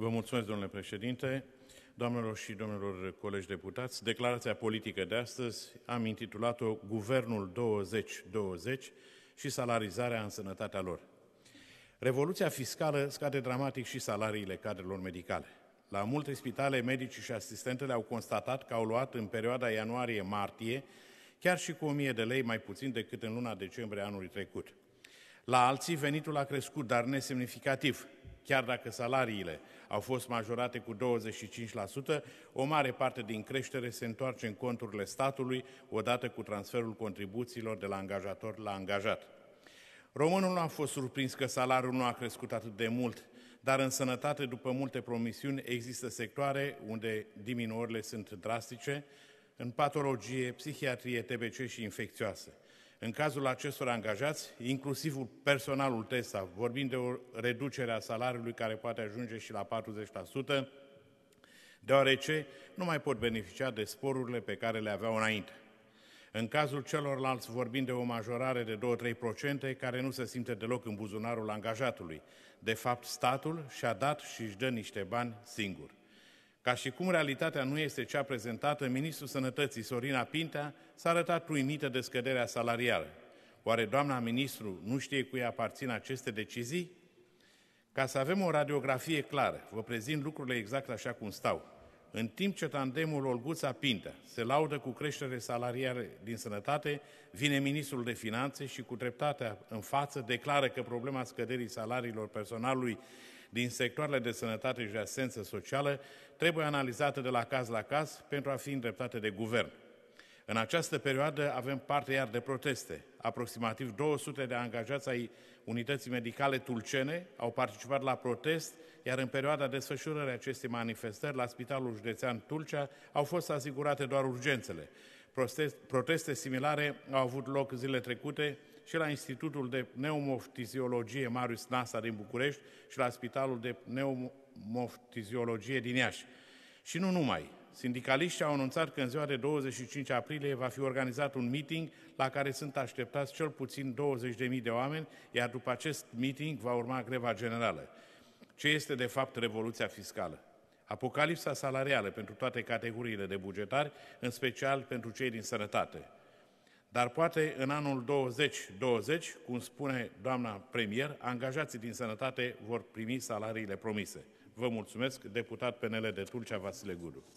Vă mulțumesc, domnule președinte. Doamnelor și domnilor colegi deputați, declarația politică de astăzi am intitulat-o Guvernul 2020 și salarizarea în sănătatea lor. Revoluția fiscală scade dramatic și salariile cadrelor medicale. La multe spitale, medicii și asistentele au constatat că au luat în perioada ianuarie-martie chiar și cu 1000 de lei mai puțin decât în luna decembrie anului trecut. La alții, venitul a crescut, dar nesemnificativ, Chiar dacă salariile au fost majorate cu 25%, o mare parte din creștere se întoarce în conturile statului odată cu transferul contribuțiilor de la angajator la angajat. Românul nu a fost surprins că salariul nu a crescut atât de mult, dar în sănătate, după multe promisiuni, există sectoare unde diminuările sunt drastice, în patologie, psihiatrie, TBC și infecțioase. În cazul acestor angajați, inclusiv personalul TESA, vorbim de o reducere a salariului care poate ajunge și la 40%, deoarece nu mai pot beneficia de sporurile pe care le aveau înainte. În cazul celorlalți vorbim de o majorare de 2-3% care nu se simte deloc în buzunarul angajatului. De fapt, statul și-a dat și își dă niște bani singur. Ca și cum realitatea nu este cea prezentată, ministrul sănătății Sorina Pintea s-a arătat uimită de scăderea salarială. Oare doamna ministru nu știe cui aparțin aceste decizii? Ca să avem o radiografie clară, vă prezint lucrurile exact așa cum stau în timp ce tandemul Olguța-Pintea se laudă cu creștere salariare din sănătate, vine ministrul de finanțe și cu dreptatea în față declară că problema scăderii salariilor personalului din sectoarele de sănătate și de asență socială trebuie analizată de la caz la caz pentru a fi îndreptate de guvern. În această perioadă avem parte iar de proteste. Aproximativ 200 de angajați ai unității medicale tulcene au participat la protest, iar în perioada desfășurării acestei manifestări la Spitalul Județean Tulcea au fost asigurate doar urgențele. Proteste similare au avut loc zile trecute și la Institutul de Neumoftiziologie Marius Nasa din București și la Spitalul de Neumoftiziologie din Iași. Și nu numai. Sindicaliștii au anunțat că în ziua de 25 aprilie va fi organizat un meeting la care sunt așteptați cel puțin 20.000 de oameni, iar după acest meeting va urma greva generală. Ce este de fapt revoluția fiscală? Apocalipsa salarială pentru toate categoriile de bugetari, în special pentru cei din sănătate. Dar poate în anul 2020, cum spune doamna premier, angajații din sănătate vor primi salariile promise. Vă mulțumesc, deputat PNL de Tulcea Vasile Gudu.